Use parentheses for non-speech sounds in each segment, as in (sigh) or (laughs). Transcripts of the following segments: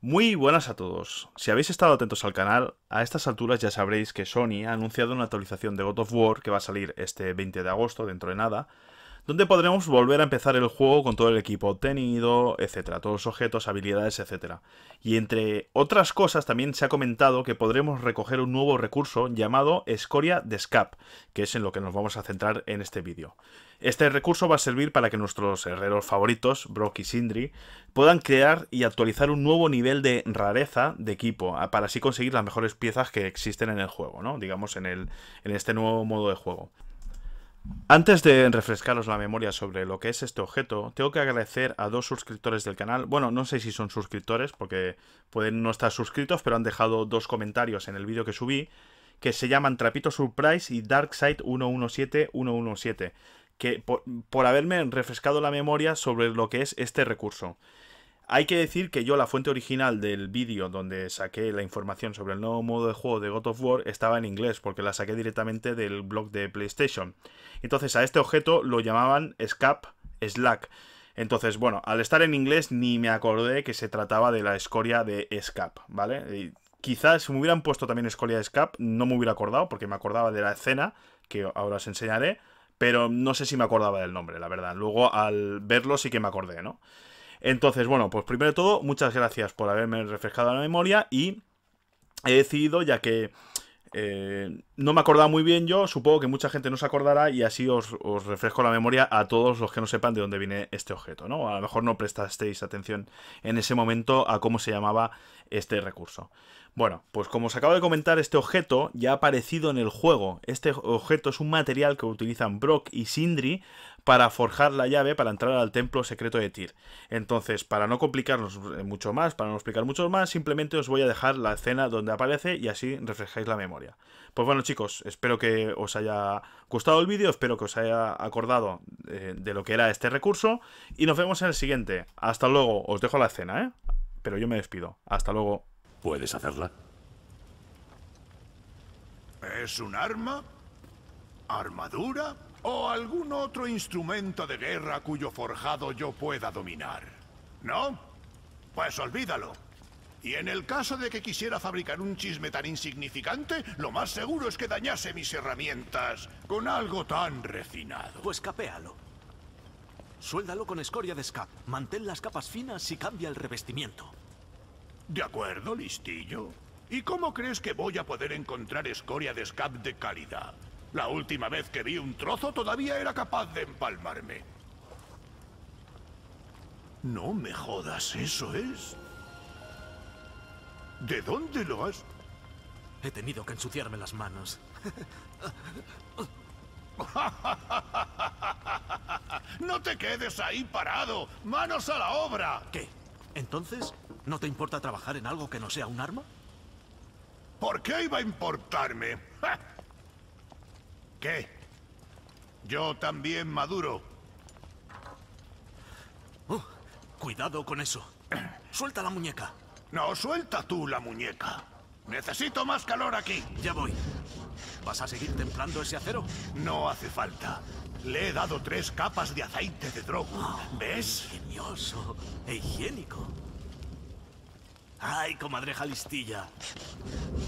Muy buenas a todos. Si habéis estado atentos al canal, a estas alturas ya sabréis que Sony ha anunciado una actualización de God of War que va a salir este 20 de agosto, dentro de nada, donde podremos volver a empezar el juego con todo el equipo obtenido, etcétera, todos los objetos, habilidades, etcétera. Y entre otras cosas también se ha comentado que podremos recoger un nuevo recurso llamado Escoria de Scap, que es en lo que nos vamos a centrar en este vídeo. Este recurso va a servir para que nuestros herreros favoritos, Brock y Sindri, puedan crear y actualizar un nuevo nivel de rareza de equipo, ah, para así conseguir las mejores piezas que existen en el juego, ¿no? digamos en, el, en este nuevo modo de juego. Antes de refrescaros la memoria sobre lo que es este objeto, tengo que agradecer a dos suscriptores del canal. Bueno, no sé si son suscriptores porque pueden no estar suscritos, pero han dejado dos comentarios en el vídeo que subí que se llaman Trapito Surprise y Darkside 117117, que por haberme refrescado la memoria sobre lo que es este recurso. Hay que decir que yo la fuente original del vídeo donde saqué la información sobre el nuevo modo de juego de God of War estaba en inglés, porque la saqué directamente del blog de PlayStation. Entonces a este objeto lo llamaban Scap Slack. Entonces, bueno, al estar en inglés ni me acordé que se trataba de la escoria de Scap, ¿vale? quizás si me hubieran puesto también escoria de Scap, no me hubiera acordado, porque me acordaba de la escena, que ahora os enseñaré, pero no sé si me acordaba del nombre, la verdad. Luego al verlo sí que me acordé, ¿no? Entonces, bueno, pues primero de todo, muchas gracias por haberme refrescado la memoria y he decidido, ya que eh, no me acordaba muy bien yo, supongo que mucha gente no se acordará y así os, os, refresco la memoria a todos los que no sepan de dónde viene este objeto, ¿no? A lo mejor no prestasteis atención en ese momento a cómo se llamaba este recurso. Bueno, pues como os acabo de comentar, este objeto ya ha aparecido en el juego. Este objeto es un material que utilizan Brock y Sindri para forjar la llave para entrar al templo secreto de Tyr. Entonces, para no complicarnos eh, mucho más, para no explicar mucho más, simplemente os voy a dejar la escena donde aparece y así reflejáis la memoria. Pues bueno chicos, espero que os haya gustado el vídeo, espero que os haya acordado eh, de lo que era este recurso y nos vemos en el siguiente. Hasta luego, os dejo la escena, ¿eh? Pero yo me despido. Hasta luego. ¿Puedes hacerla? ¿Es un arma? ¿Armadura? ¿O algún otro instrumento de guerra cuyo forjado yo pueda dominar? ¿No? Pues olvídalo. Y en el caso de que quisiera fabricar un chisme tan insignificante, lo más seguro es que dañase mis herramientas con algo tan refinado. Pues capéalo. Suéldalo con escoria de scap, mantén las capas finas y cambia el revestimiento. De acuerdo, listillo. ¿Y cómo crees que voy a poder encontrar escoria de scap de calidad? La última vez que vi un trozo todavía era capaz de empalmarme. No me jodas, ¿eso es? ¿De dónde lo has...? He tenido que ensuciarme las manos. (laughs) ¡No te quedes ahí parado! ¡Manos a la obra! ¿Qué? Entonces, ¿no te importa trabajar en algo que no sea un arma? ¿Por qué iba a importarme? ¿Qué? Yo también maduro. Uh, cuidado con eso. Suelta la muñeca. No, suelta tú la muñeca. Necesito más calor aquí. Ya voy. ¿Vas a seguir templando ese acero? No hace falta. Le he dado tres capas de aceite de droga oh, ¿Ves? Ingenioso e higiénico. ¡Ay, comadreja listilla!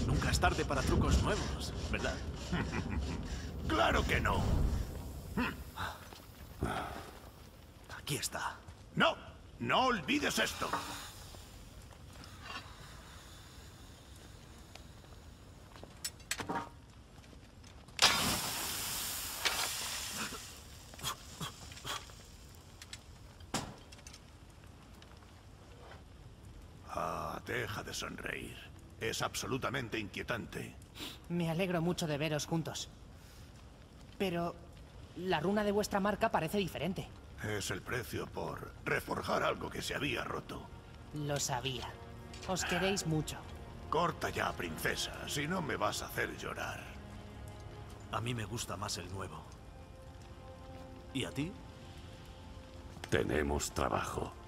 Nunca es tarde para trucos nuevos, ¿verdad? (laughs) ¡Claro que no! Aquí está. ¡No! ¡No olvides esto! deja de sonreír. Es absolutamente inquietante. Me alegro mucho de veros juntos. Pero la runa de vuestra marca parece diferente. Es el precio por reforjar algo que se había roto. Lo sabía. Os queréis mucho. Corta ya, princesa, si no me vas a hacer llorar. A mí me gusta más el nuevo. ¿Y a ti? Tenemos trabajo.